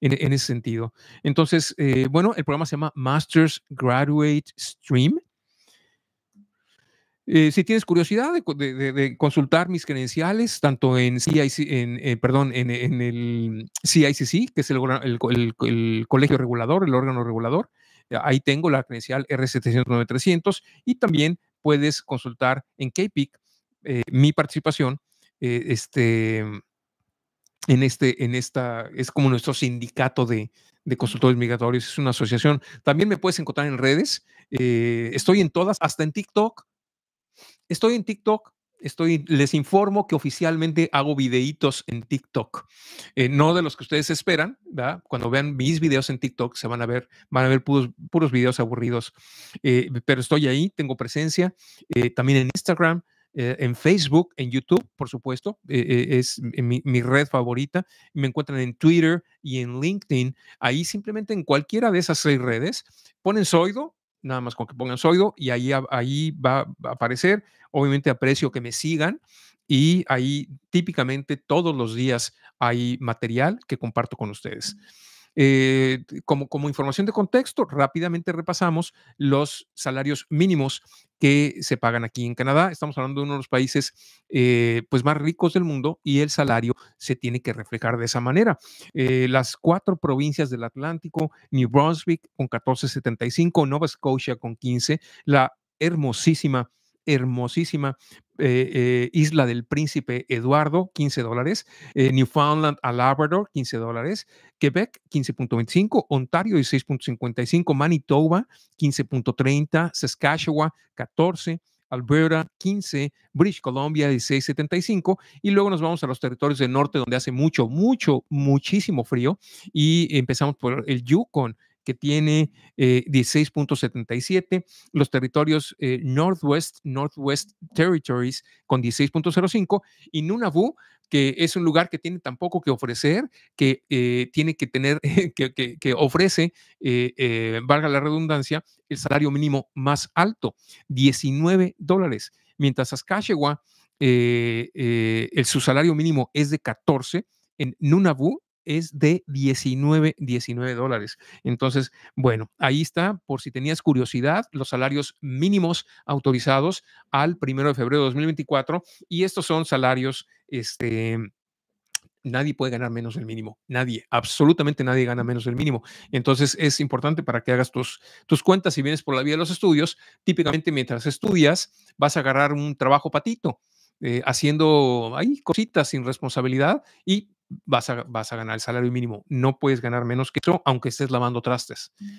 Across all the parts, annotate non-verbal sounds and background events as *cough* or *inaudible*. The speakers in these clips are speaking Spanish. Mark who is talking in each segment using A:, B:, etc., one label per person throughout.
A: en, ese sentido. Entonces, eh, bueno, el programa se llama Masters Graduate Stream. Eh, si tienes curiosidad de, consultar mis credenciales, tanto en, CIC, en, eh, perdón, en, el CICC, que es el, colegio regulador, el órgano regulador, ahí tengo la credencial R709-300 y también puedes consultar en KPIC mi participación este, en, este, en esta, es como nuestro sindicato de, consultores migratorios, es una asociación. También me puedes encontrar en redes, eh, estoy en todas, hasta en TikTok. Estoy en TikTok, estoy, les informo que oficialmente hago videitos en TikTok. Eh, no de los que ustedes esperan, Cuando vean mis videos en TikTok se van a ver, van a ver puros, puros videos aburridos. Eh, pero estoy ahí, tengo presencia, también en Instagram. Eh, en Facebook, en YouTube, por supuesto, eh, eh, es mi, red favorita. Me encuentran en Twitter y en LinkedIn. Ahí simplemente en cualquiera de esas seis redes ponen Soido, nada más con que pongan Soido y ahí, ahí va a aparecer. Obviamente aprecio que me sigan y ahí típicamente todos los días hay material que comparto con ustedes. Eh, como, información de contexto, rápidamente repasamos los salarios mínimos que se pagan aquí en Canadá. Estamos hablando de uno de los países eh, pues más ricos del mundo y el salario se tiene que reflejar de esa manera. Eh, las cuatro provincias del Atlántico, New Brunswick con 14.75, Nova Scotia con 15, la hermosísima hermosísima eh, eh, Isla del Príncipe Eduardo, 15 dólares, eh, Newfoundland a Labrador, 15 dólares, Quebec, 15.25, Ontario, 16.55, Manitoba, 15.30, Saskatchewan, 14, Alberta 15, British Columbia 1675 y luego nos vamos a los territorios del norte donde hace mucho, mucho, muchísimo frío y empezamos por el Yukon que tiene 16.77, eh, los territorios eh, Northwest, Northwest Territories con 16.05 y Nunavut que es un lugar que tiene tampoco que ofrecer, que eh, tiene que tener, *laughs* que, ofrece, valga la redundancia, el salario mínimo más alto, 19 dólares, mientras Saskatchewan, su salario mínimo es de 14, en Nunavut es de 19, 19 dólares. Entonces, bueno, ahí está, por si tenías curiosidad, los salarios mínimos autorizados al 1 de febrero de 2024 y estos son salarios, este, nadie puede ganar menos del mínimo, nadie, absolutamente nadie gana menos del mínimo. Entonces es importante para que hagas tus, tus cuentas si vienes por la vía de los estudios, típicamente mientras estudias vas a agarrar un trabajo patito. Eh, haciendo ahí cositas sin responsabilidad y vas a, ganar el salario mínimo. No puedes ganar menos que eso, aunque estés lavando trastes. Mm.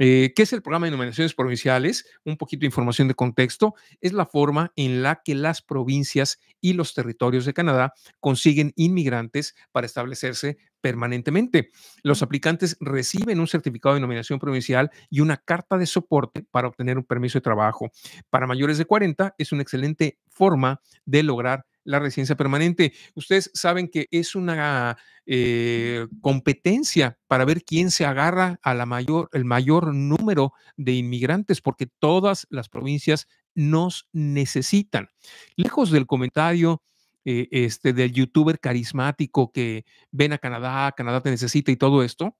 A: Eh, ¿Qué es el programa de nominaciones provinciales? Un poquito de información de contexto. Es la forma en la que las provincias y los territorios de Canadá consiguen inmigrantes para establecerse permanentemente. Los mm. aplicantes reciben un certificado de nominación provincial y una carta de soporte para obtener un permiso de trabajo. Para mayores de 40 es una excelente forma de lograr la residencia permanente. Ustedes saben que es una eh, competencia para ver quién se agarra a la mayor, el mayor número de inmigrantes, porque todas las provincias nos necesitan. Lejos del comentario eh, este, del youtuber carismático que ven a Canadá, Canadá te necesita y todo esto,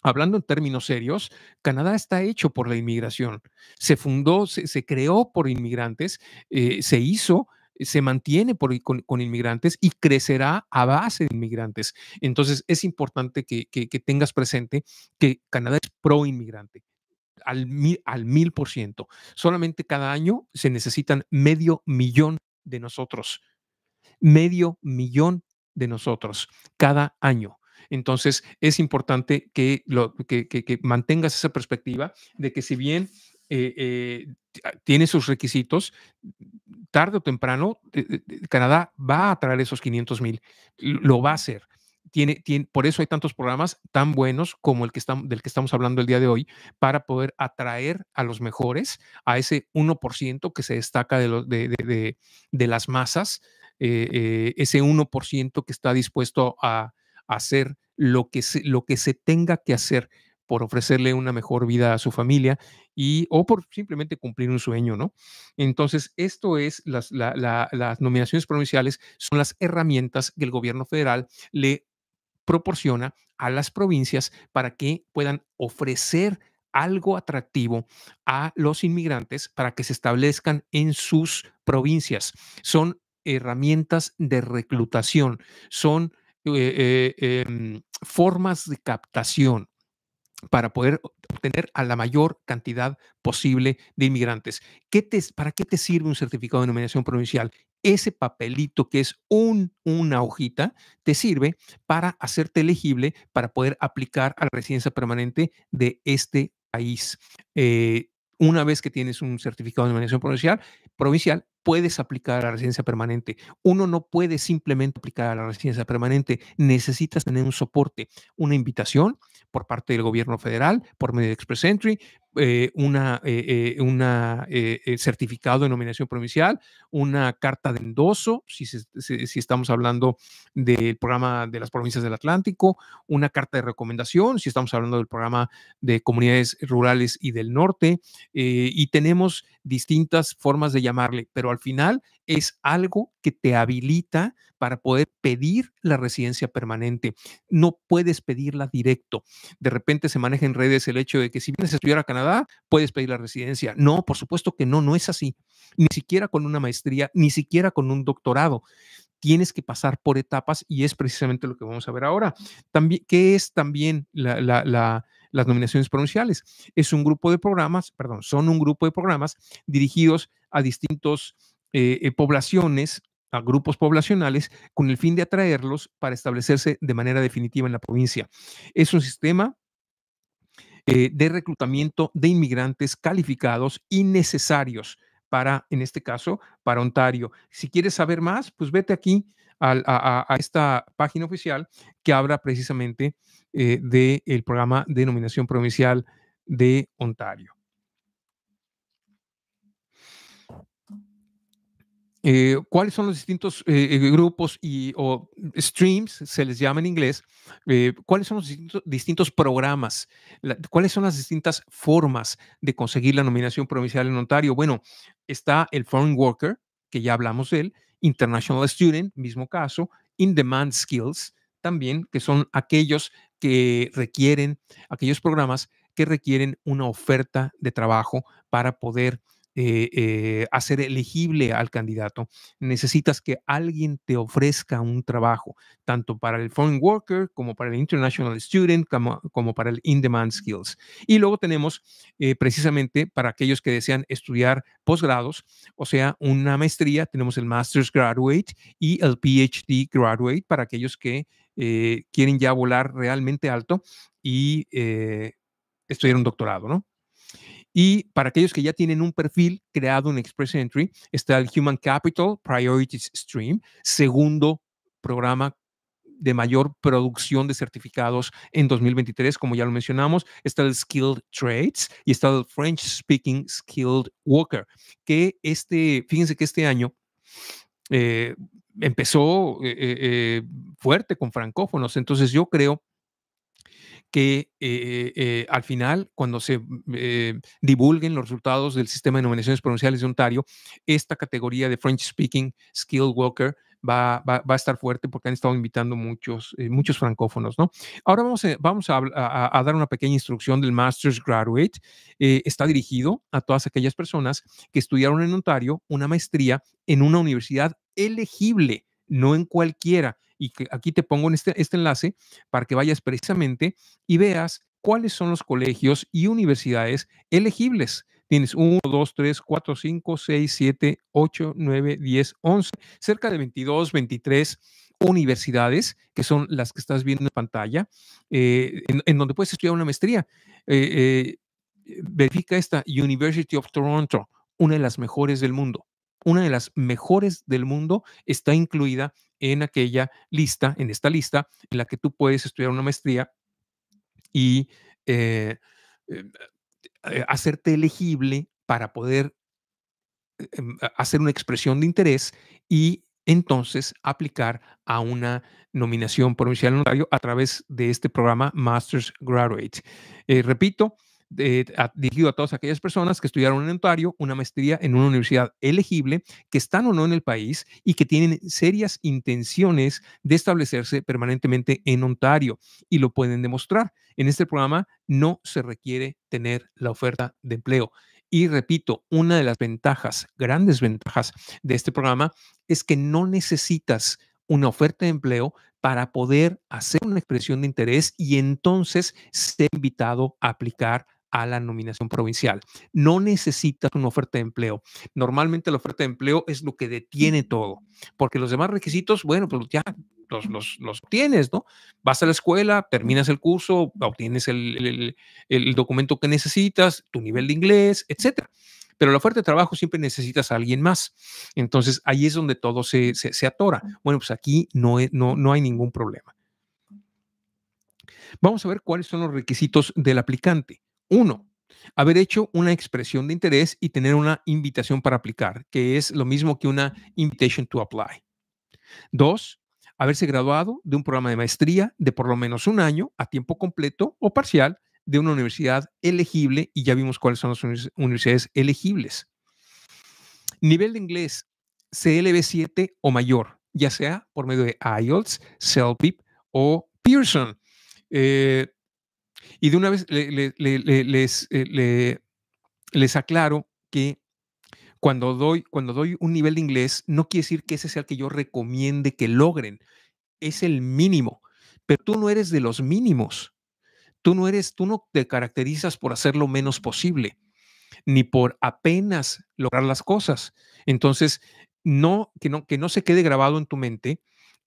A: Hablando en términos serios, Canadá está hecho por la inmigración. Se fundó, se, creó por inmigrantes, eh, se hizo eh, se mantiene por, con, inmigrantes y crecerá a base de inmigrantes. Entonces, es importante que, tengas presente que Canadá es pro inmigrante al mil, al por ciento. Solamente cada año se necesitan medio millón de nosotros. Medio millón de nosotros cada año. Entonces, es importante que, que, mantengas esa perspectiva de que si bien eh, eh, Ah, tiene sus requisitos, tarde o temprano Canadá va a atraer esos 500 mil, lo va a hacer. Tiene, por eso hay tantos programas tan buenos como el que estamos, del que estamos hablando el día de hoy, para poder atraer a los mejores, a ese 1% que se destaca de, de, las masas, eh, eh, ese 1% que está dispuesto a, hacer lo que, lo que se tenga que hacer por ofrecerle una mejor vida a su familia y o por simplemente cumplir un sueño, ¿no? Entonces, esto es, las, nominaciones provinciales son las herramientas que el gobierno federal le proporciona a las provincias para que puedan ofrecer algo atractivo a los inmigrantes para que se establezcan en sus provincias. Son herramientas de reclutación, son eh, eh, em, formas de captación para poder obtener a la mayor cantidad posible de inmigrantes. ¿Qué te, ¿Para qué te sirve un certificado de nominación provincial? Ese papelito que es un, una hojita te sirve para hacerte elegible para poder aplicar a la residencia permanente de este país. Eh, una vez que tienes un certificado de nominación provincial, provincial puedes aplicar a la residencia permanente. Uno no puede simplemente aplicar a la residencia permanente. Necesitas tener un soporte, una invitación por parte del gobierno federal, por medio de Express Entry, eh, una, eh, eh, eh, certificado de nominación provincial, una carta de endoso, si, si, estamos hablando del programa de las provincias del Atlántico, una carta de recomendación, si estamos hablando del programa de comunidades rurales y del norte, y tenemos distintas formas de llamarle, pero al final es algo que te habilita para poder pedir la residencia permanente. No puedes pedirla directo. De repente se maneja en redes el hecho de que si vienes a estudiar a Canadá, puedes pedir la residencia. No, por supuesto que no, no es así. Ni siquiera con una maestría, ni siquiera con un doctorado. Tienes que pasar por etapas y es precisamente lo que vamos a ver ahora. También, ¿Qué es también las nominaciones provinciales. Es un grupo de programas, perdón, son un grupo de programas dirigidos a distintos eh, eh, poblaciones, a grupos poblacionales, con el fin de atraerlos para establecerse de manera definitiva en la provincia. Es un sistema eh, de reclutamiento de inmigrantes calificados y necesarios para, en este caso, para Ontario. Si quieres saber más, pues vete aquí a, esta página oficial que habla precisamente eh, del programa de nominación provincial de Ontario. Eh, cuáles son los distintos eh, eh, grupos y, o streams, se les llama en inglés, cuáles son los distintos, programas, cuáles son las distintas formas de conseguir la nominación provincial en Ontario. Bueno, está el Foreign Worker, que ya hablamos de él, International Student, mismo caso, In Demand Skills, también, que son aquellos que requieren, aquellos programas que requieren una oferta de trabajo para poder hacer eh, eh, elegible al candidato, necesitas que alguien te ofrezca un trabajo, tanto para el foreign worker como para el international student, como, para el in-demand skills. Y luego tenemos eh, precisamente para aquellos que desean estudiar posgrados, o sea, una maestría, tenemos el master's graduate y el PhD graduate para aquellos que quieren ya volar realmente alto y estudiar un doctorado, ¿no? Y para aquellos que ya tienen un perfil creado en Express Entry, está el Human Capital Priorities Stream, segundo programa de mayor producción de certificados en 2023, como ya lo mencionamos, está el Skilled Trades y está el French Speaking Skilled Worker, que este, fíjense que este año eh, empezó eh, eh, fuerte con francófonos, entonces yo creo que eh, eh, al final, cuando se eh, divulguen los resultados del sistema de nominaciones provinciales de Ontario, esta categoría de French Speaking Skill Worker va, a estar fuerte porque han estado invitando muchos, muchos francófonos. ¿no? Ahora vamos, vamos a dar una pequeña instrucción del Master's Graduate. está dirigido a todas aquellas personas que estudiaron en Ontario una maestría en una universidad elegible, no en cualquiera y aquí te pongo en este, este, enlace para que vayas precisamente y veas cuáles son los colegios y universidades elegibles. Tienes 1, 2, 3, 4, 5, 6, 7, 8, 9, 10, 11, cerca de 22, 23 universidades, que son las que estás viendo en pantalla, eh, en, donde puedes estudiar una maestría. Eh, eh, verifica esta, University of Toronto, una de las mejores del mundo. Una de las mejores del mundo está incluida en aquella lista, en esta lista, en la que tú puedes estudiar una maestría y eh, eh, eh, hacerte elegible para poder em, hacer una expresión de interés y entonces aplicar a una nominación provincial notario a través de este programa Masters Graduate. repito, eh, dirigido a todas aquellas personas que estudiaron en Ontario una maestría en una universidad elegible, que están o no en el país y que tienen serias intenciones de establecerse permanentemente en Ontario y lo pueden demostrar. En este programa no se requiere tener la oferta de empleo. Y repito, una de las ventajas, grandes ventajas de este programa es que no necesitas una oferta de empleo para poder hacer una expresión de interés y entonces ser invitado a aplicar a la nominación provincial. No necesitas una oferta de empleo. Normalmente la oferta de empleo es lo que detiene todo, porque los demás requisitos, bueno, pues ya los, los, tienes, ¿no? Vas a la escuela, terminas el curso, obtienes el, documento que necesitas, tu nivel de inglés, etcétera pero la oferta de trabajo siempre necesitas a alguien más. Entonces ahí es donde todo se, atora. Bueno, pues aquí no, no, no, hay ningún problema. Vamos a ver cuáles son los requisitos del aplicante. Uno, haber hecho una expresión de interés y tener una invitación para aplicar, que es lo mismo que una invitation to apply. Dos, haberse graduado de un programa de maestría de por lo menos un año a tiempo completo o parcial de una universidad elegible y ya vimos cuáles son las universidades elegibles. Nivel de inglés CLB7 o mayor, ya sea por medio de IELTS, CELPIP o Pearson. Eh, y de una vez les, eh, les aclaro que cuando doy, cuando doy un nivel de inglés, no quiere decir que ese sea el que yo recomiende que logren. Es el mínimo. Pero tú no eres de los mínimos. Tú no eres, tú no te caracterizas por hacer lo menos posible, ni por apenas lograr las cosas. Entonces, no que, no, que no se quede grabado en tu mente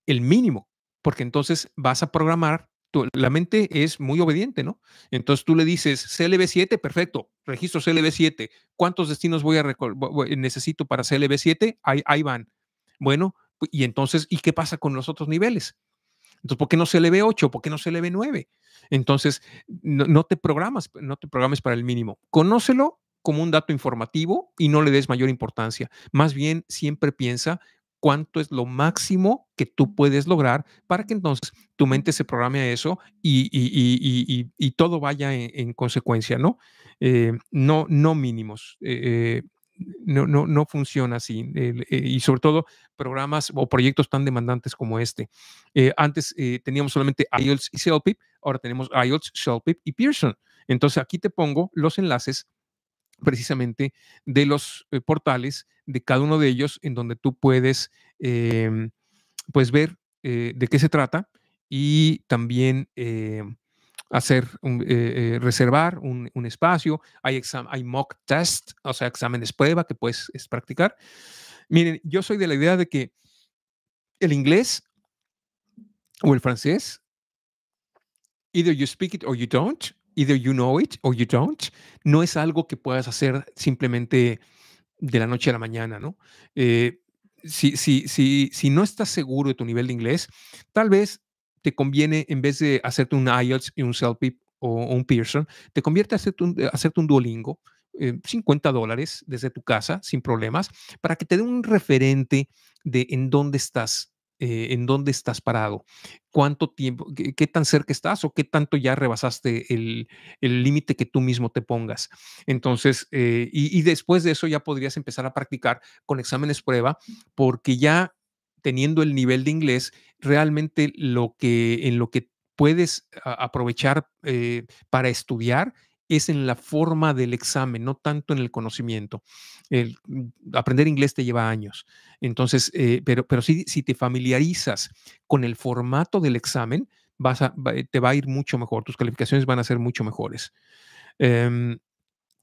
A: el mínimo, porque entonces vas a programar la mente es muy obediente, ¿no? Entonces tú le dices CLB7, perfecto, registro CLB7. ¿Cuántos destinos voy a necesito para CLB7? Ahí, van. Bueno, y entonces, ¿y qué pasa con los otros niveles? Entonces, ¿por qué no CLB8? ¿Por qué no CLB9? Entonces, no, te programas, no te programes para el mínimo. Conócelo como un dato informativo y no le des mayor importancia. Más bien, siempre piensa cuánto es lo máximo que tú puedes lograr para que entonces tu mente se programe a eso y, todo vaya en, consecuencia, ¿no? Eh, no, no mínimos. Eh, eh, no, no, funciona así. y sobre todo programas o proyectos tan demandantes como este. antes teníamos solamente IELTS y CELPIP, ahora tenemos IELTS, CELPIP y Pearson. Entonces aquí te pongo los enlaces precisamente de los portales de cada uno de ellos en donde tú puedes em, pues, ver eh, de qué se trata y también eh, hacer eh, reservar un, espacio. Hay, hay mock test, o sea, exámenes prueba que puedes practicar. Miren, yo soy de la idea de que el inglés o el francés, either you speak it or you don't, either you know it or you don't, no es algo que puedas hacer simplemente de la noche a la mañana, ¿no? Eh, si, si, no estás seguro de tu nivel de inglés, tal vez te conviene, en vez de hacerte un IELTS y un SELPIP o, un Pearson, te convierte a hacerte un, Duolingo, 50 eh, dólares desde tu casa, sin problemas, para que te dé un referente de en dónde estás eh, en dónde estás parado, cuánto tiempo, qué, tan cerca estás o qué tanto ya rebasaste el límite que tú mismo te pongas. Entonces, eh, y, después de eso ya podrías empezar a practicar con exámenes prueba, porque ya teniendo el nivel de inglés, realmente lo que en lo que puedes aprovechar eh, para estudiar es en la forma del examen, no tanto en el conocimiento. El, mm, aprender inglés te lleva años. Entonces, eh, pero, pero si, si te familiarizas con el formato del examen, eh, te va a ir mucho mejor, tus calificaciones van a ser mucho mejores. Em,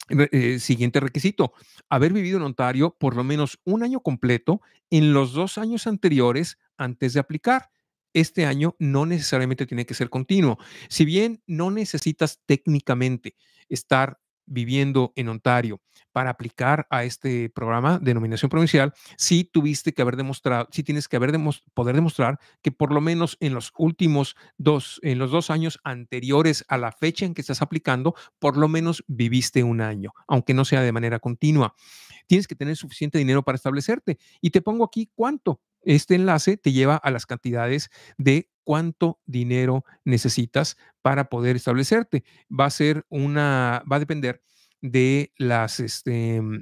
A: eh, siguiente requisito, haber vivido en Ontario por lo menos un año completo en los dos años anteriores antes de aplicar este año no necesariamente tiene que ser continuo. Si bien no necesitas técnicamente estar viviendo en Ontario para aplicar a este programa de nominación provincial, sí tuviste que haber demostrado, sí tienes que haber poder demostrar que por lo menos en los últimos dos, en los dos años anteriores a la fecha en que estás aplicando, por lo menos viviste un año, aunque no sea de manera continua. Tienes que tener suficiente dinero para establecerte. Y te pongo aquí cuánto, este enlace te lleva a las cantidades de cuánto dinero necesitas para poder establecerte. Va a ser una, va a depender de las, este, mm,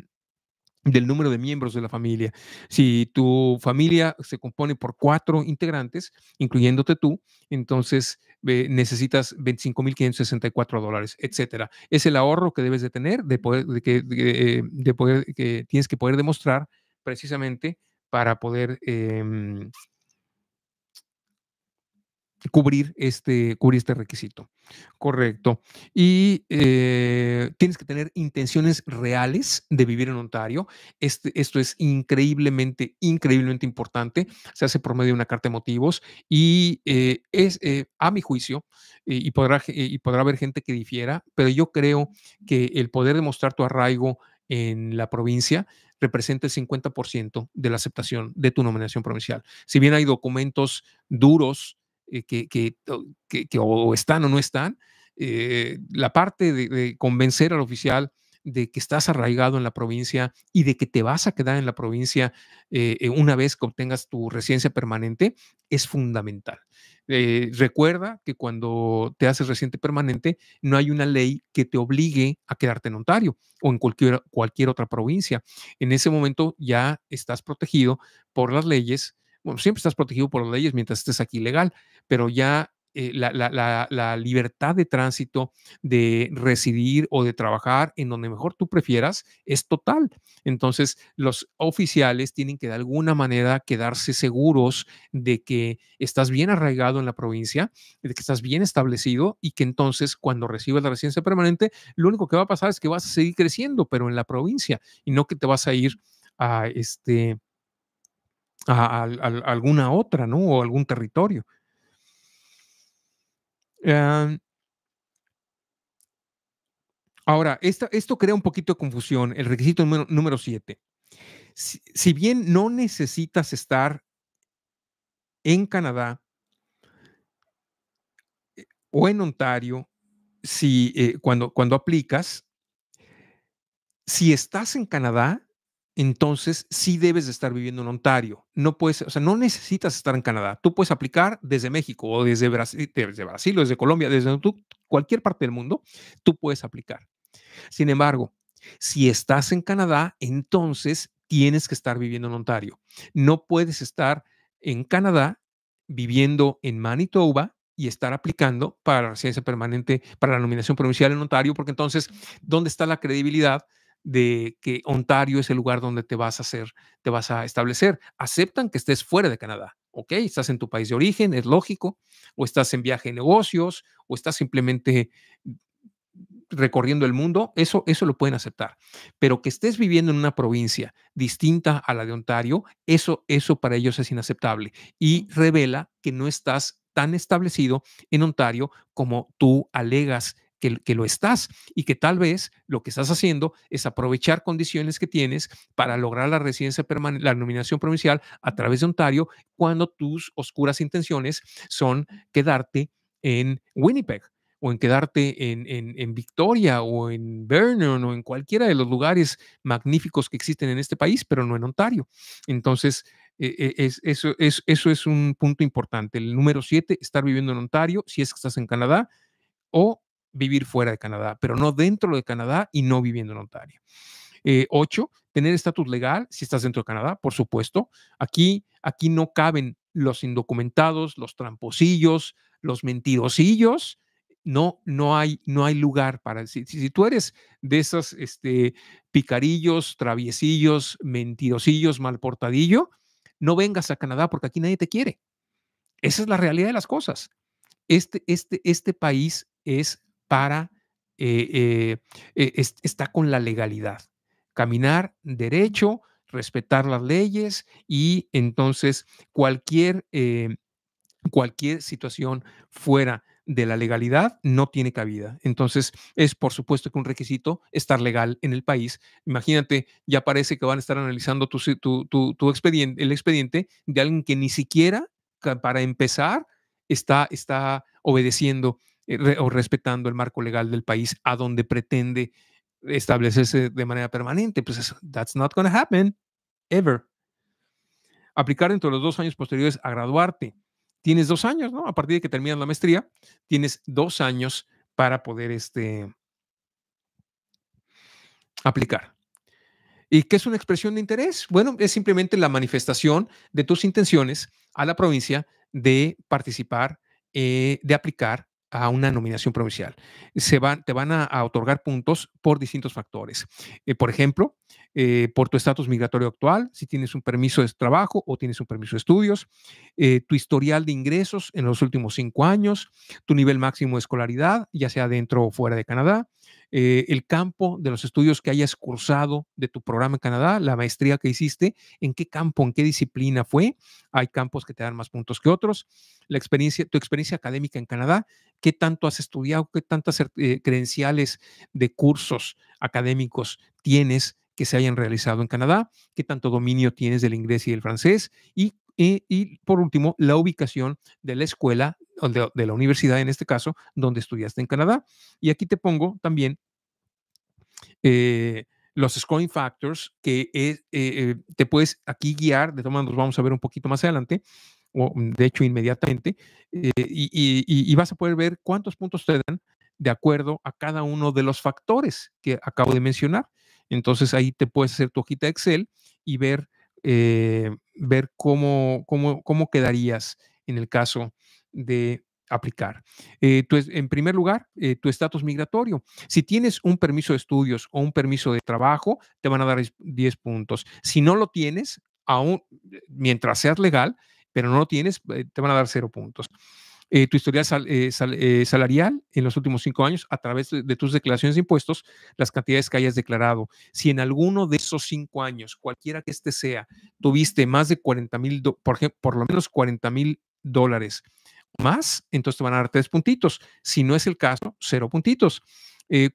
A: del número de miembros de la familia. Si tu familia se compone por cuatro integrantes, incluyéndote tú, entonces necesitas 25.564 dólares, etcétera. Es el ahorro que debes de tener, de poder, de que, eh, poder, que tienes que poder demostrar precisamente para poder em, cubrir, este, cubrir este requisito. Correcto. Y eh, tienes que tener intenciones reales de vivir en Ontario. Este, esto es increíblemente, increíblemente importante. Se hace por medio de una carta de motivos y eh, es, eh, a mi juicio, y, podrá, y podrá haber gente que difiera, pero yo creo que el poder demostrar tu arraigo en la provincia representa el 50% de la aceptación de tu nominación provincial. Si bien hay documentos duros eh, que, o están o no están, eh, la parte de, convencer al oficial de que estás arraigado en la provincia y de que te vas a quedar en la provincia eh, una vez que obtengas tu residencia permanente es fundamental. Eh, recuerda que cuando te haces residente permanente, no hay una ley que te obligue a quedarte en Ontario o en cualquier, cualquier otra provincia. En ese momento ya estás protegido por las leyes. Bueno, siempre estás protegido por las leyes mientras estés aquí legal, pero ya eh, la, libertad de tránsito, de residir o de trabajar en donde mejor tú prefieras, es total. Entonces, los oficiales tienen que de alguna manera quedarse seguros de que estás bien arraigado en la provincia, de que estás bien establecido y que entonces cuando recibas la residencia permanente, lo único que va a pasar es que vas a seguir creciendo, pero en la provincia y no que te vas a ir a este a, a alguna otra, ¿no? O algún territorio. Em, ahora, esto crea un poquito de confusión, el requisito número 7. Si, bien no necesitas estar en Canadá eh, o en Ontario, si, eh, cuando, cuando aplicas, si estás en Canadá, entonces sí debes de estar viviendo en Ontario. No puedes, o sea, no necesitas estar en Canadá. Tú puedes aplicar desde México o desde Brasil, o desde Colombia, desde cualquier parte del mundo, tú puedes aplicar. Sin embargo, si estás en Canadá, entonces tienes que estar viviendo en Ontario. No puedes estar en Canadá viviendo en Manitoba y estar aplicando para la residencia permanente, para la nominación provincial en Ontario, porque entonces, ¿dónde está la credibilidad de que Ontario es el lugar donde te vas a hacer, te vas a establecer. Aceptan que estés fuera de Canadá, ¿ok? Estás en tu país de origen, es lógico, o estás en viaje de negocios, o estás simplemente recorriendo el mundo, eso, eso lo pueden aceptar. Pero que estés viviendo en una provincia distinta a la de Ontario, eso, eso para ellos es inaceptable y revela que no estás tan establecido en Ontario como tú alegas que, lo estás y que tal vez lo que estás haciendo es aprovechar condiciones que tienes para lograr la residencia permanente, la nominación provincial a través de Ontario cuando tus oscuras intenciones son quedarte en Winnipeg o en quedarte en, en, Victoria o en Vernon o en cualquiera de los lugares magníficos que existen en este país, pero no en Ontario. Entonces, e, e, eso, es, eso es un punto importante. El número siete, estar viviendo en Ontario, si es que estás en Canadá, o vivir fuera de Canadá, pero no dentro de Canadá y no viviendo en Ontario. Eh, ocho, tener estatus legal si estás dentro de Canadá, por supuesto. Aquí, aquí no caben los indocumentados, los tramposillos, los mentirosillos. No, no hay, no hay lugar para. decir, si, tú eres de esos este, picarillos, traviesillos, mentirosillos, malportadillo, no vengas a Canadá porque aquí nadie te quiere. Esa es la realidad de las cosas. Este, este, este país es para eh, eh, eh, está con la legalidad. Caminar derecho, respetar las leyes y entonces cualquier, cualquier situación fuera de la legalidad no tiene cabida. Entonces, es por supuesto que un requisito estar legal en el país. Imagínate, ya parece que van a estar analizando tu, expediente, el expediente de alguien que ni siquiera, para empezar, está, está obedeciendo eh, o respetando el marco legal del país a donde pretende establecerse de manera permanente. Pues that's not going to happen ever. Aplicar dentro de los dos años posteriores a graduarte. Tienes dos años, ¿no? A partir de que terminas la maestría, tienes dos años para poder este, aplicar. ¿Y qué es una expresión de interés? Bueno, es simplemente la manifestación de tus intenciones a la provincia de participar, eh, de aplicar a una nominación provincial. Se van, te van a, otorgar puntos por distintos factores. Eh, por ejemplo, eh, por tu estatus migratorio actual, si tienes un permiso de trabajo o tienes un permiso de estudios, eh, tu historial de ingresos en los últimos cinco años, tu nivel máximo de escolaridad, ya sea dentro o fuera de Canadá, eh, el campo de los estudios que hayas cursado de tu programa en Canadá, la maestría que hiciste, en qué campo, en qué disciplina fue. Hay campos que te dan más puntos que otros. La experiencia, tu experiencia académica en Canadá, qué tanto has estudiado, qué tantas eh, credenciales de cursos académicos tienes que se hayan realizado en Canadá, qué tanto dominio tienes del inglés y del francés y y, por último, la ubicación de la escuela, de, de la universidad en este caso, donde estudiaste en Canadá. Y aquí te pongo también eh, los scoring factors que eh, eh, te puedes aquí guiar, de todas maneras vamos a ver un poquito más adelante, o mm, de hecho inmediatamente, y, y, vas a poder ver cuántos puntos te dan de acuerdo a cada uno de los factores que acabo de mencionar. Entonces ahí te puedes hacer tu hojita Excel y ver eh, ver cómo, cómo, quedarías en el caso de aplicar. Eh, en primer lugar, eh, tu estatus migratorio. Si tienes un permiso de estudios o un permiso de trabajo, te van a dar 10 puntos. Si no lo tienes, aún eh, mientras seas legal, pero no lo tienes, te van a dar 0 puntos. Eh, tu historial eh, eh, salarial en los últimos cinco años a través de, tus declaraciones de impuestos, las cantidades que hayas declarado. Si en alguno de esos cinco años, cualquiera que este sea, tuviste más de 40 mil, por, por lo menos 40 mil dólares más, entonces te van a dar tres puntitos. Si no es el caso, cero puntitos.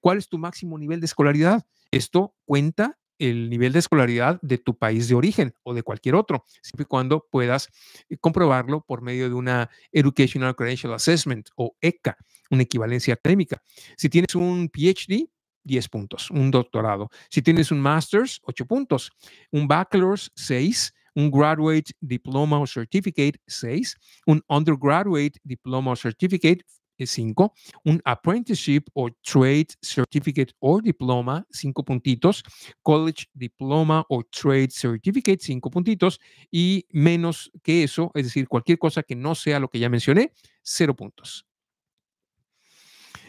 A: ¿Cuál es tu máximo nivel de escolaridad? Esto cuenta el nivel de escolaridad de tu país de origen o de cualquier otro, siempre y cuando puedas eh, comprobarlo por medio de una Educational Credential Assessment o ECA, una equivalencia académica. Si tienes un PhD, 10 puntos, un doctorado. Si tienes un master's, 8 puntos, un bachelor's, 6, un graduate diploma o certificate, 6, un undergraduate diploma o certificate, 5, eh, un apprenticeship o trade certificate o diploma, cinco puntitos, college diploma o trade certificate, cinco puntitos, y menos que eso, es decir, cualquier cosa que no sea lo que ya mencioné, cero puntos.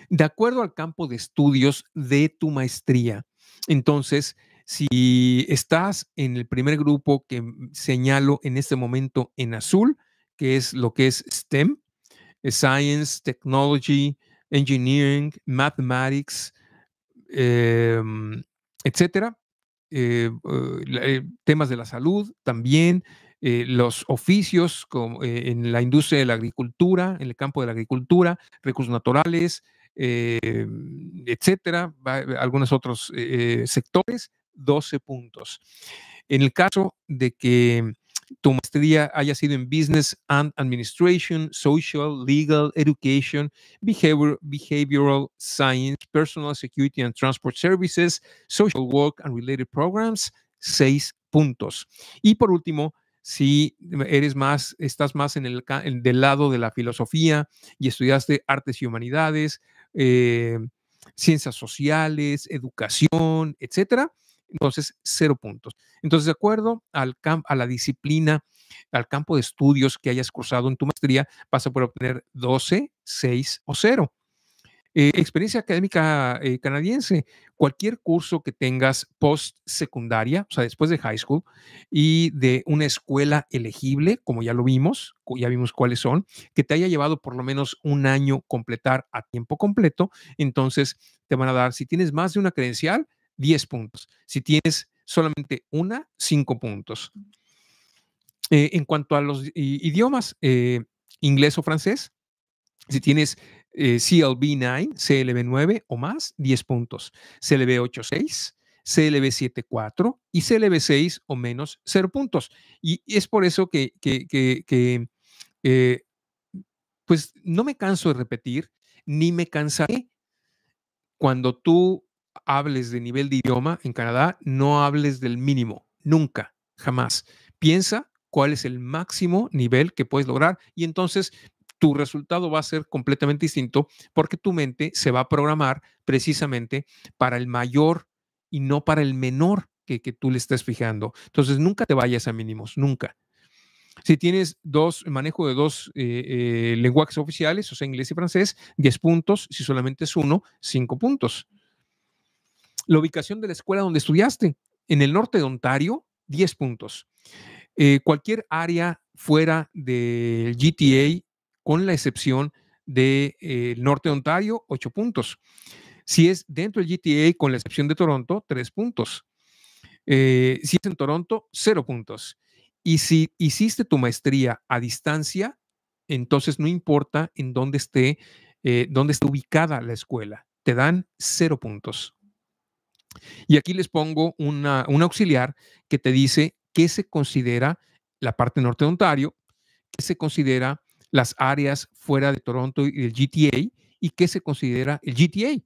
A: De acuerdo al campo de estudios de tu maestría, entonces, si estás en el primer grupo que señalo en este momento en azul, que es lo que es STEM, eh, science, technology, engineering, mathematics, em, etcétera. Eh, eh, temas de la salud también, los oficios como, en la industria de la agricultura, en el campo de la agricultura, recursos naturales, em, etcétera, algunos otros sectores, 12 puntos. En el caso de que tu maestría haya sido en Business and Administration, Social, Legal, Education, Behavioral Science, Personal Security and Transport Services, Social Work and Related Programs, seis puntos. Y por último, si eres más, estás más en el, del lado de la filosofía y estudiaste artes y humanidades, eh, ciencias sociales, educación, etcétera, entonces, cero puntos. Entonces, de acuerdo al a la disciplina, al campo de estudios que hayas cursado en tu maestría, vas a poder obtener 12, 6 o 0. Eh, experiencia académica eh, canadiense, cualquier curso que tengas post secundaria, o sea, después de high school, y de una escuela elegible, como ya lo vimos, ya vimos cuáles son, que te haya llevado por lo menos un año completar a tiempo completo, entonces te van a dar, si tienes más de una credencial, 10 puntos. Si tienes solamente una, 5 puntos. Mm. Eh, en cuanto a los idiomas, eh, inglés o francés, si tienes CLB9, eh, CLB9 o más, 10 puntos. CLB86, CLB74 y CLB6 o menos, 0 puntos. Y es por eso que, que pues no me canso de repetir, ni me cansaré cuando tú hables de nivel de idioma en Canadá, no hables del mínimo, nunca, jamás. Piensa cuál es el máximo nivel que puedes lograr y entonces tu resultado va a ser completamente distinto porque tu mente se va a programar precisamente para el mayor y no para el menor que, tú le estás fijando. Entonces, nunca te vayas a mínimos, nunca. Si tienes dos, manejo de dos eh, eh, lenguajes oficiales, o sea, inglés y francés, 10 puntos. Si solamente es uno, 5 puntos la ubicación de la escuela donde estudiaste. En el norte de Ontario, 10 puntos. Eh, cualquier área fuera del GTA, con la excepción del eh, norte de Ontario, 8 puntos. Si es dentro del GTA, con la excepción de Toronto, 3 puntos. Eh, si es en Toronto, 0 puntos. Y si hiciste tu maestría a distancia, entonces no importa en dónde esté, dónde esté ubicada la escuela, te dan 0 puntos. Y aquí les pongo un auxiliar que te dice qué se considera la parte norte de Ontario, qué se considera las áreas fuera de Toronto y del GTA y qué se considera el GTA.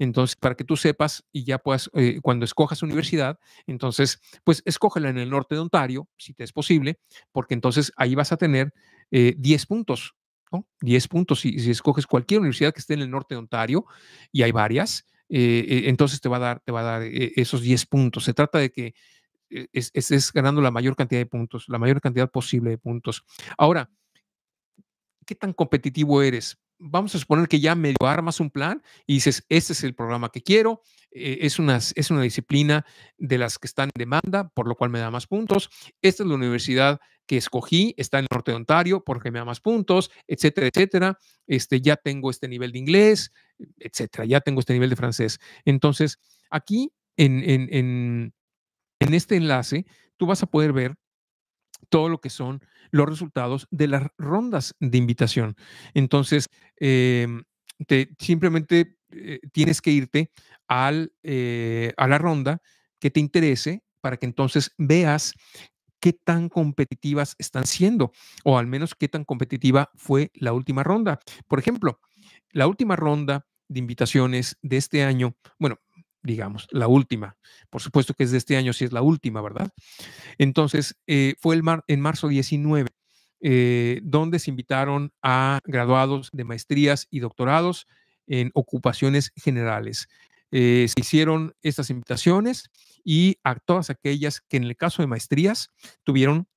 A: Entonces, para que tú sepas y ya puedas, eh, cuando escojas universidad, entonces, pues escógela en el norte de Ontario, si te es posible, porque entonces ahí vas a tener 10 eh, puntos, 10 puntos si, si escoges cualquier universidad que esté en el norte de Ontario, y hay varias, eh, eh, entonces te va a dar, te va a dar eh, esos 10 puntos. Se trata de que estés ganando la mayor cantidad de puntos, la mayor cantidad posible de puntos. Ahora, ¿qué tan competitivo eres? vamos a suponer que ya medio armas un plan y dices, este es el programa que quiero, eh, es, una, es una disciplina de las que están en demanda, por lo cual me da más puntos, esta es la universidad que escogí, está en el norte de Ontario porque me da más puntos, etcétera, etcétera, este, ya tengo este nivel de inglés, etcétera, ya tengo este nivel de francés. Entonces, aquí en, en este enlace, tú vas a poder ver todo lo que son los resultados de las rondas de invitación. Entonces, em, te, simplemente eh, tienes que irte eh, a la ronda que te interese para que entonces veas qué tan competitivas están siendo o al menos qué tan competitiva fue la última ronda. Por ejemplo, la última ronda de invitaciones de este año, bueno, digamos, la última. Por supuesto que es de este año, si es la última, ¿verdad? Entonces, eh, fue el en marzo 19, eh, donde se invitaron a graduados de maestrías y doctorados en ocupaciones generales. Eh, se hicieron estas invitaciones y a todas aquellas que en el caso de maestrías tuvieron,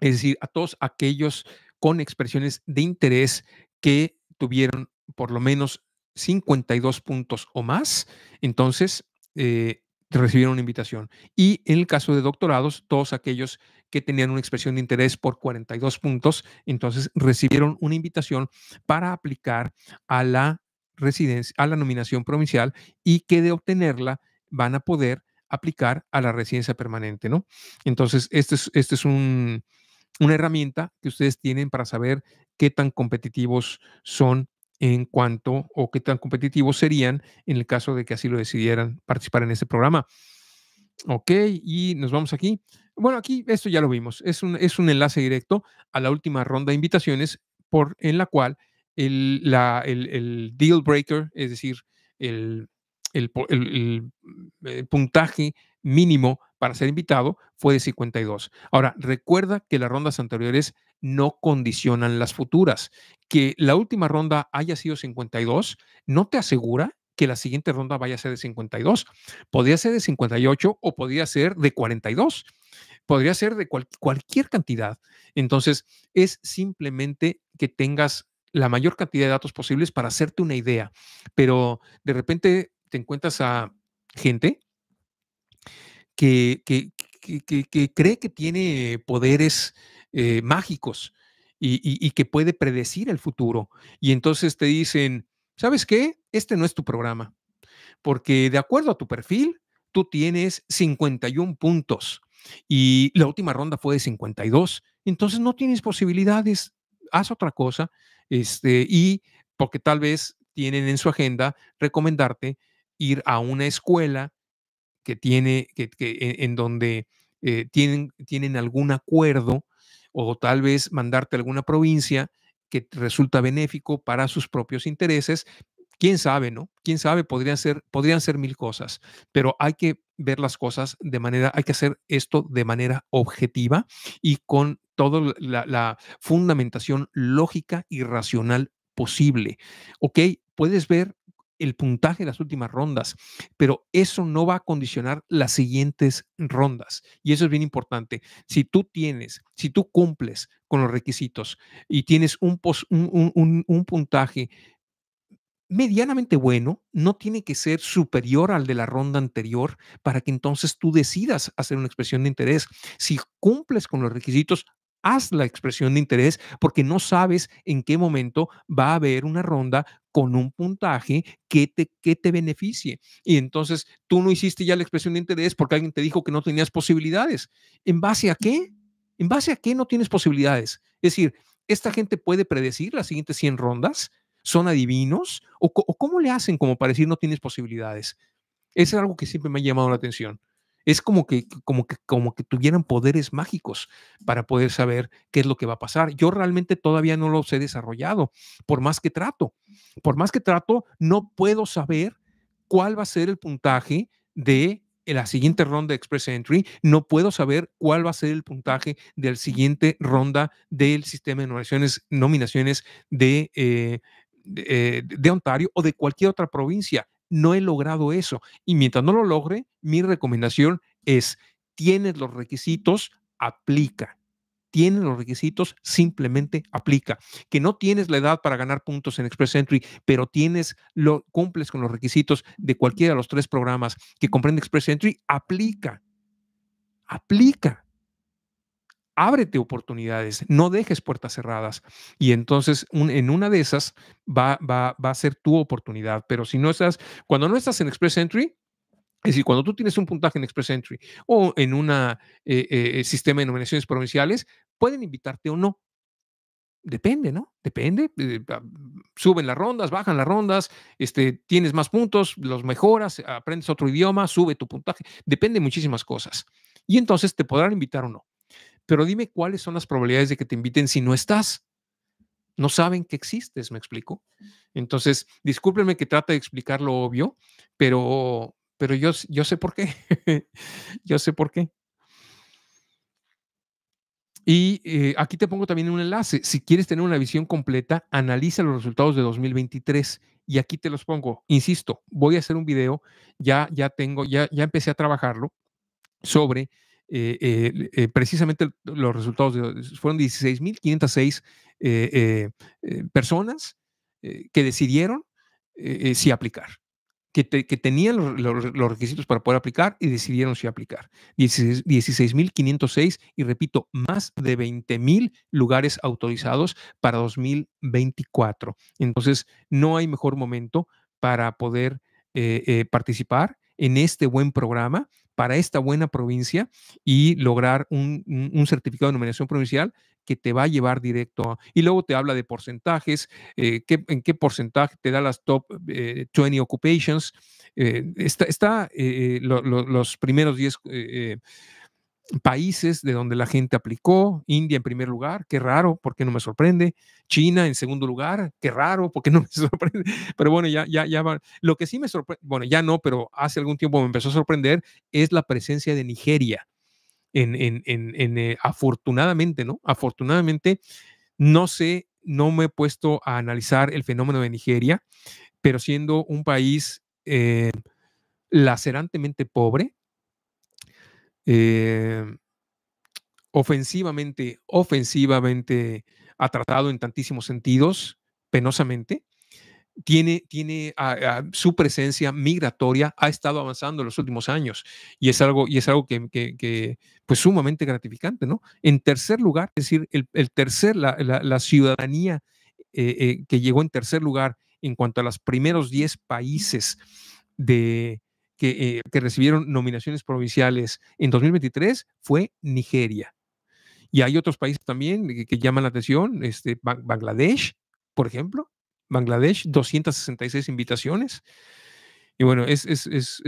A: es decir, a todos aquellos con expresiones de interés que tuvieron por lo menos 52 puntos o más, entonces eh, recibieron una invitación. Y en el caso de doctorados, todos aquellos que tenían una expresión de interés por 42 puntos, entonces recibieron una invitación para aplicar a la residencia, a la nominación provincial y que de obtenerla van a poder aplicar a la residencia permanente, ¿no? Entonces, esta es, este es un, una herramienta que ustedes tienen para saber qué tan competitivos son en cuanto o qué tan competitivos serían en el caso de que así lo decidieran participar en este programa. Ok, y nos vamos aquí. Bueno, aquí esto ya lo vimos. Es un, enlace directo a la última ronda de invitaciones por, en la cual el, deal breaker, es decir, el, el eh, puntaje mínimo para ser invitado fue de 52. Ahora, recuerda que las rondas anteriores no condicionan las futuras. Que la última ronda haya sido 52 no te asegura que la siguiente ronda vaya a ser de 52. Podría ser de 58 o podría ser de 42. Podría ser de cualquier cantidad. Entonces, es simplemente que tengas la mayor cantidad de datos posibles para hacerte una idea. Pero de repente te encuentras a gente que, que, que, cree que tiene poderes eh, mágicos y, y que puede predecir el futuro. Y entonces te dicen, ¿sabes qué? Este no es tu programa, porque de acuerdo a tu perfil, tú tienes 51 puntos y la última ronda fue de 52. Entonces no tienes posibilidades, haz otra cosa, este, y porque tal vez tienen en su agenda recomendarte ir a una escuela que tiene, que, en donde eh, tienen, tienen algún acuerdo o tal vez mandarte a alguna provincia que resulta benéfico para sus propios intereses. Quién sabe, ¿no? Quién sabe, podrían ser, podrían ser mil cosas, pero hay que ver las cosas de manera, hay que hacer esto de manera objetiva y con toda la fundamentación lógica y racional posible. ¿Ok? Puedes ver el puntaje de las últimas rondas, pero eso no va a condicionar las siguientes rondas. Y eso es bien importante. Si tú tienes, si tú cumples con los requisitos y tienes un, un puntaje medianamente bueno, no tiene que ser superior al de la ronda anterior para que entonces tú decidas hacer una expresión de interés. Si cumples con los requisitos, haz la expresión de interés porque no sabes en qué momento va a haber una ronda con un puntaje que te, que te beneficie. Y entonces tú no hiciste ya la expresión de interés porque alguien te dijo que no tenías posibilidades. ¿En base a qué? ¿En base a qué no tienes posibilidades? Es decir, ¿esta gente puede predecir las siguientes 100 rondas? ¿Son adivinos? ¿O, o cómo le hacen como para decir no tienes posibilidades? Eso es algo que siempre me ha llamado la atención. Es como que, como, que, como que tuvieran poderes mágicos para poder saber qué es lo que va a pasar. Yo realmente todavía no los he desarrollado, por más que trato. Por más que trato, no puedo saber cuál va a ser el puntaje de la siguiente ronda de Express Entry, no puedo saber cuál va a ser el puntaje de la siguiente ronda del sistema de nominaciones, eh, eh, de, Ontario o de cualquier otra provincia no he logrado eso. Y mientras no lo logre, mi recomendación es, tienes los requisitos, aplica. Tienes los requisitos, simplemente aplica. Que no tienes la edad para ganar puntos en Express Entry, pero tienes lo, cumples con los requisitos de cualquiera de los tres programas que comprende Express Entry, aplica. Aplica ábrete oportunidades, no dejes puertas cerradas. Y entonces en una de esas va, va, va a ser tu oportunidad. Pero si no estás, cuando no estás en Express Entry, es decir, cuando tú tienes un puntaje en Express Entry o en un eh, eh, eh, sistema de nominaciones provinciales, pueden invitarte o no. Depende, ¿no? Depende. Ah, suben las rondas, bajan las rondas, este, tienes más puntos, los mejoras, aprendes otro idioma, sube tu puntaje. Depende de muchísimas cosas. Y entonces te podrán invitar o no. Pero dime cuáles son las probabilidades de que te inviten si no estás. No saben que existes, me explico. Entonces, discúlpenme que trate de explicar lo obvio, pero, pero yo, yo sé por qué. *laughs* yo sé por qué. Y eh, aquí te pongo también un enlace. Si quieres tener una visión completa, analiza los resultados de 2023 y aquí te los pongo. Insisto, voy a hacer un video, ya, ya tengo, ya, ya empecé a trabajarlo sobre eh, eh, eh, precisamente los resultados fueron 16.506 personas que decidieron si aplicar, que, tenían los, requisitos para poder aplicar y decidieron si aplicar. 16.506 y repito, más de 20.000 lugares autorizados para 2024. Entonces, no hay mejor momento para poder participar en este buen programa para esta buena provincia y lograr un, certificado de nominación provincial que te va a llevar directo. Y luego te habla de porcentajes, eh, en qué porcentaje te da las top 20 eh, occupations. Eh, está, los primeros 10 países de donde la gente aplicó, India en primer lugar, qué raro, porque no me sorprende, China en segundo lugar, qué raro, porque no me *laughs* sorprende, pero bueno, ya, ya, ya Lo que sí me sorprende, bueno, ya no, pero hace algún tiempo me empezó a sorprender es la presencia de Nigeria. En, eh, afortunadamente, ¿no? Afortunadamente, no sé, no me he puesto a analizar el fenómeno de Nigeria, pero siendo un país eh, lacerantemente pobre, eh, ofensivamente, ofensivamente, ha tratado en tantísimos sentidos, penosamente. Tiene, tiene su presencia migratoria ha estado avanzando en los últimos años y es algo, y es algo que, pues sumamente gratificante, ¿no? En tercer lugar, es decir, el, tercer, la, ciudadanía eh, eh, que llegó en tercer lugar en cuanto a los primeros 10 países de, eh, que, recibieron nominaciones provinciales en 2023 fue Nigeria. Y hay otros países también que, llaman la atención, este, Bangladesh, por ejemplo. Bangladesh, 266 invitaciones. Y bueno, es,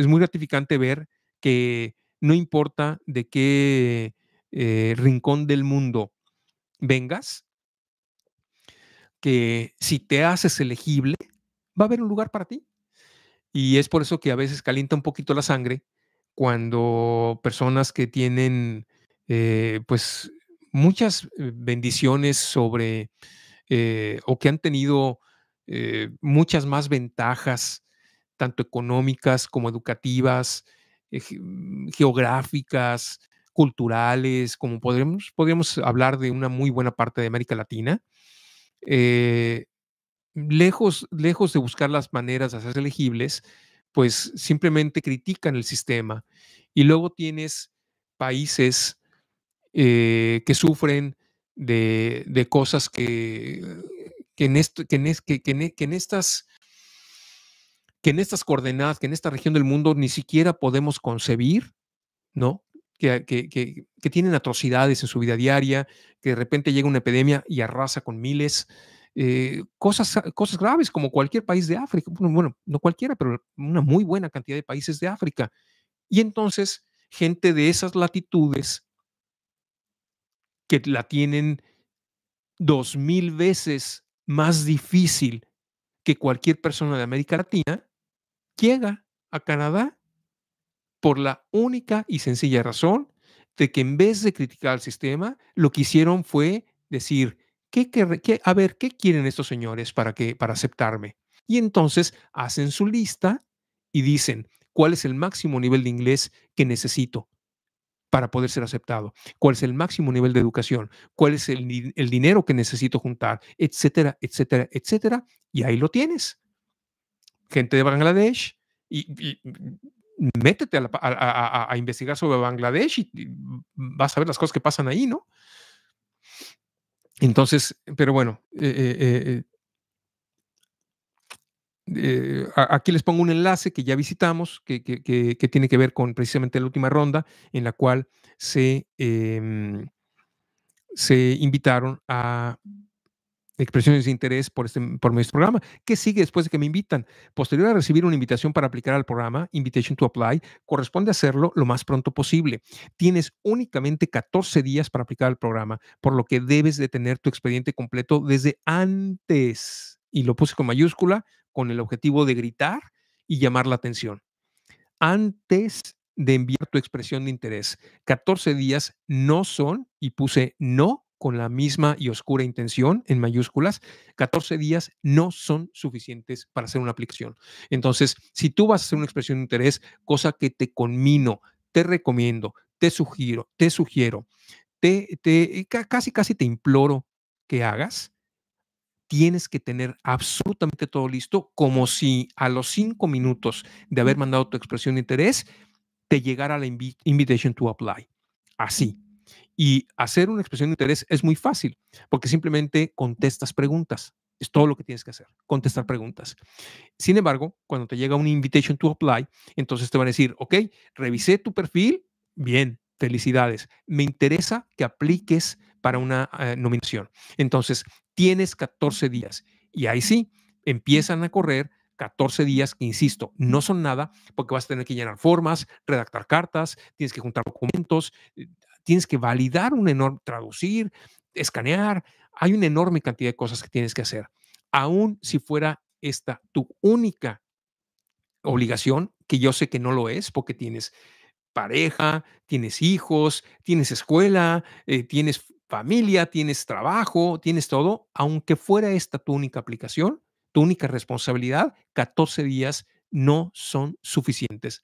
A: muy gratificante ver que no importa de qué eh, rincón del mundo vengas, que si te haces elegible, va a haber un lugar para ti. Y es por eso que a veces calienta un poquito la sangre cuando personas que tienen eh, pues muchas eh, bendiciones sobre eh, o que han tenido muchas más ventajas, tanto económicas como educativas, mm, geográficas, culturales, como podríamos, podríamos hablar de una muy buena parte de América Latina lejos, lejos de buscar las maneras de hacerse elegibles, pues simplemente critican el sistema. Y luego tienes países eh, que sufren de, cosas que, en esto, que, que, e, estas que en estas coordenadas, que en esta región del mundo ni siquiera podemos concebir, ¿no? Que, que, que, tienen atrocidades en su vida diaria, que de repente llega una epidemia y arrasa con miles, eh, cosas, cosas graves como cualquier país de África, bueno, bueno, no cualquiera, pero una muy buena cantidad de países de África. Y entonces, gente de esas latitudes que la tienen dos mil veces más difícil que cualquier persona de América Latina, llega a Canadá por la única y sencilla razón de que en vez de criticar al sistema, lo que hicieron fue decir, ¿Qué, a ver, ¿qué quieren estos señores para, que, para aceptarme? Y entonces hacen su lista y dicen, ¿cuál es el máximo nivel de inglés que necesito? para poder ser aceptado, cuál es el máximo nivel de educación, cuál es el, dinero que necesito juntar, etcétera, etcétera, etcétera. Y ahí lo tienes. Gente de Bangladesh, y, métete a, investigar sobre Bangladesh y vas a ver las cosas que pasan ahí, ¿no? Entonces, pero bueno, eh, eh, eh, aquí les pongo un enlace que ya visitamos, que, que, tiene que ver con precisamente la última ronda, en la cual se, em, se invitaron a expresiones de interés por, este, por mi programa. ¿Qué sigue después de que me invitan? Posterior a recibir una invitación para aplicar al programa, Invitation to Apply, corresponde hacerlo lo más pronto posible. Tienes únicamente 14 días para aplicar al programa, por lo que debes de tener tu expediente completo desde antes. Y lo puse con mayúscula con el objetivo de gritar y llamar la atención. Antes de enviar tu expresión de interés, 14 días no son, y puse no, con la misma y oscura intención, en mayúsculas, 14 días no son suficientes para hacer una aplicación. Entonces, si tú vas a hacer una expresión de interés, cosa que te conmino, te recomiendo, te sugiero, te sugiero, te, te casi, casi te imploro que hagas, tienes que tener absolutamente todo listo, como si a los cinco minutos de haber mandado tu expresión de interés, te llegara la invitation to apply. Así, y hacer una expresión de interés es muy fácil, porque simplemente contestas preguntas. Es todo lo que tienes que hacer, contestar preguntas. Sin embargo, cuando te llega un invitation to apply, entonces te van a decir, ok, revisé tu perfil, bien, felicidades. Me interesa que apliques para una eh, nominación. Entonces, tienes 14 días. Y ahí sí, empiezan a correr 14 días que, insisto, no son nada porque vas a tener que llenar formas, redactar cartas, tienes que juntar documentos, eh, tienes que validar un enorme, traducir, escanear, hay una enorme cantidad de cosas que tienes que hacer. Aún si fuera esta tu única obligación, que yo sé que no lo es porque tienes pareja, tienes hijos, tienes escuela, eh, tienes familia, tienes trabajo, tienes todo, aunque fuera esta tu única aplicación, tu única responsabilidad, 14 días no son suficientes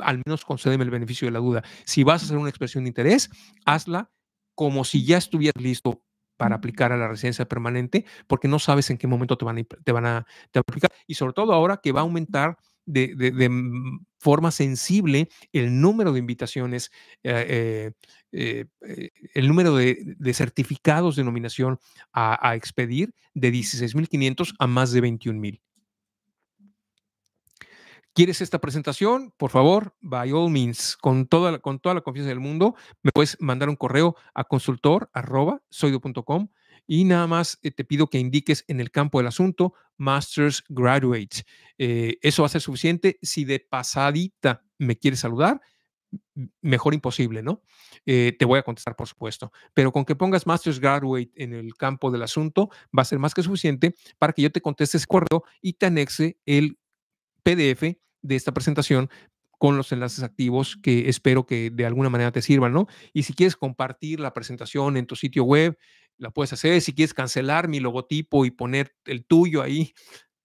A: al menos concédeme el beneficio de la duda. Si vas a hacer una expresión de interés, hazla como si ya estuvieras listo para aplicar a la residencia permanente, porque no sabes en qué momento te van a, te van a, aplicar. Y sobre todo ahora que va a aumentar de, mm, forma sensible el número de invitaciones, eh, eh, eh, el número de, certificados de nominación a, a expedir de 16.500 a más de 21.000. ¿Quieres esta presentación? Por favor, by all means, con toda la, con toda la confianza del mundo, me puedes mandar un correo a consultor y nada más eh, te pido que indiques en el campo del asunto Masters Graduate. Eh, eso va a ser suficiente. Si de pasadita me quieres saludar, mejor imposible, ¿no? Eh, te voy a contestar, por supuesto. Pero con que pongas Masters Graduate en el campo del asunto, va a ser más que suficiente para que yo te conteste ese correo y te anexe el PDF de esta presentación con los enlaces activos que espero que de alguna manera te sirvan, ¿no? Y si quieres compartir la presentación en tu sitio web, la puedes hacer. Si quieres cancelar mi logotipo y poner el tuyo ahí,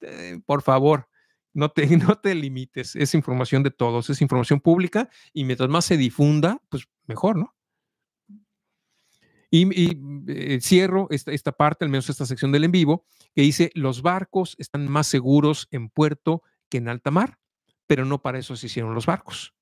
A: eh, por favor, no te, *laughs* no te limites. Es información de todos, es información pública y mientras más se difunda, pues mejor, ¿no? Y, mm, eh, cierro esta, esta parte, al menos esta sección del en vivo, que dice, los barcos están más seguros en puerto que en alta mar pero no para eso se hicieron los barcos.